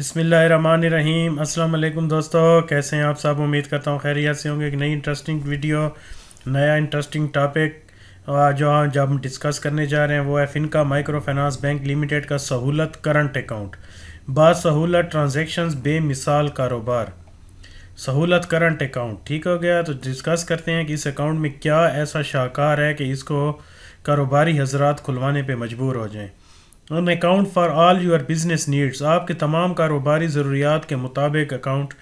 अस्सलाम वालेकुम दोस्तों कैसे हैं आप सब उम्मीद करता हूँ खैरियत से होंगे एक नई इंटरेस्टिंग वीडियो नया इंटरेस्टिंग टॉपिक जो जब हम डिस्कस करने जा रहे हैं वो है FINCA micro finance bank limited का सहूलत करंट अकाउंट बासहूलत ट्रांजेक्शन बेमिसाल कारोबार सहूलत करंट अकाउंट ठीक हो गया तो डिस्कस करते हैं कि इस अकाउंट में क्या ऐसा शाहकार है कि इसको कारोबारी हजरात खुलवाने पर मजबूर हो जाएँ on account for all your business needs आपके तमाम कारोबारी ज़रूरियात के मुताबिक account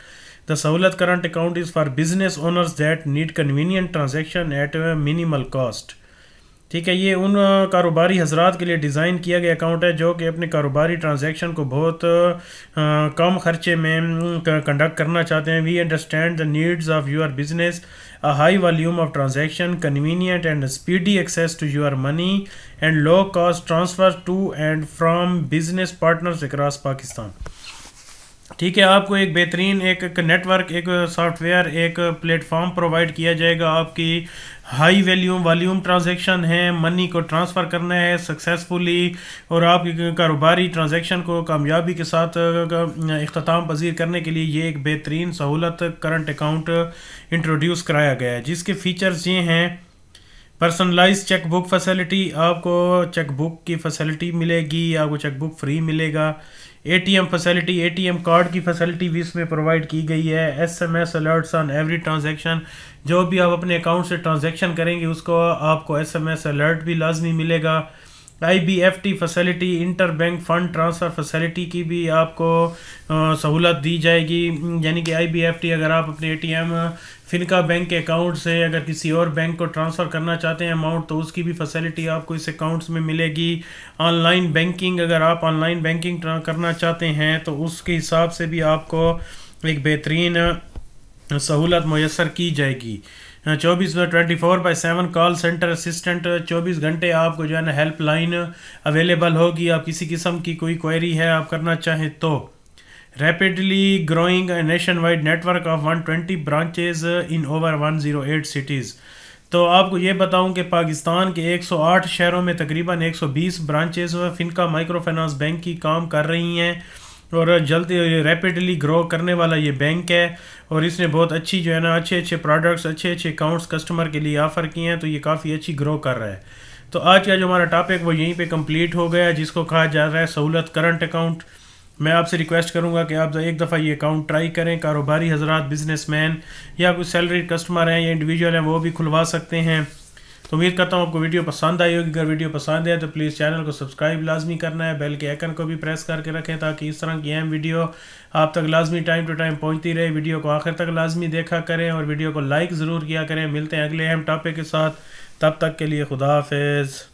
the Sahulat current account is for business owners that need convenient transaction at minimal cost ठीक है ये उन कारोबारी हजरात के लिए डिज़ाइन किया गया अकाउंट है जो कि अपने कारोबारी ट्रांजैक्शन को बहुत कम खर्चे में कंडक्ट करना चाहते हैं we understand the needs of your business a high volume of transaction convenient and speedy access to your money and low cost transfer to and from business partners across Pakistan ठीक है आपको एक बेहतरीन एक, एक नेटवर्क एक सॉफ्टवेयर एक platform provide किया जाएगा आपकी हाई वैल्यूम वॉल्यूम ट्रांज़ेक्शन है मनी को ट्रांसफ़र करना है सक्सेसफुली और आपके कारोबारी ट्रांज़ेक्शन को कामयाबी के साथ अख्ताम पजीर करने के लिए ये एक बेहतरीन सहूलत करंट अकाउंट इंट्रोड्यूस कराया गया है जिसके फीचर्स ये हैं पर्सनलाइज चेकबुक फैसिलिटी आपको चेकबुक की फैसिलिटी मिलेगी आपको चेकबुक फ्री मिलेगा एटीएम फैसिलिटी एटीएम कार्ड की फैसिलिटी भी इसमें प्रोवाइड की गई है SMS alerts on every transaction जो भी आप अपने अकाउंट से ट्रांजैक्शन करेंगे उसको आपको एसएमएस अलर्ट भी लाजमी मिलेगा IBFT facility inter bank fund transfer facility की भी आपको सहूलत दी जाएगी यानी कि आईबीएफटी अगर आप अपने एटीएम फिनका बैंक के अकाउंट से अगर किसी और बैंक को ट्रांसफ़र करना चाहते हैं अमाउंट तो उसकी भी फैसिलिटी आपको इस अकाउंट्स में मिलेगी ऑनलाइन बैंकिंग अगर आप ऑनलाइन बैंकिंग करना चाहते हैं तो उसके हिसाब से भी आपको एक बेहतरीन सहूलत मैसर की जाएगी चौबीस twenty four by seven call centre assistant चौबीस घंटे आपको जो है ना हेल्पलाइन अवेलेबल होगी आप किसी किस्म की कोई क्वेरी है आप करना चाहें तो rapidly growing nationwide network of 120 branches in over 108 cities तो आपको ये बताऊं कि पाकिस्तान के 108 शहरों में तकरीबन 120 branches FINCA micro finance bank की काम कर रही हैं और जल्द रैपिडली ग्रो करने वाला ये बैंक है और इसने बहुत अच्छी जो है ना अच्छे अच्छे प्रोडक्ट्स अच्छे अच्छे अकाउंट्स कस्टमर के लिए ऑफ़र किए हैं तो ये काफ़ी अच्छी ग्रो कर रहा है तो आज का जो हमारा टॉपिक वो यहीं पे कंप्लीट हो गया जिसको कहा जा रहा है सहूलत करंट अकाउंट मैं आपसे रिक्वेस्ट करूंगा कि आप एक दफ़ा ये अकाउंट ट्राई करें कारोबारी हजरात बिजनेसमैन या कुछ सैलरी कस्टमर हैं या इंडिविजुअल हैं वो भी खुलवा सकते हैं तो उम्मीद करता हूँ आपको वीडियो पसंद आई होगी अगर वीडियो पसंद आए तो प्लीज़ चैनल को सब्सक्राइब लाजमी करना है बेल के आइकन को भी प्रेस करके रखें ताकि इस तरह की अहम वीडियो आप तक लाजमी टाइम टू टाइम पहुँचती रहे वीडियो को आखिर तक लाजमी देखा करें और वीडियो को लाइक ज़रूर किया करें मिलते हैं अगले अहम टॉपिक के साथ तब तक के लिए खुदा हाफिज़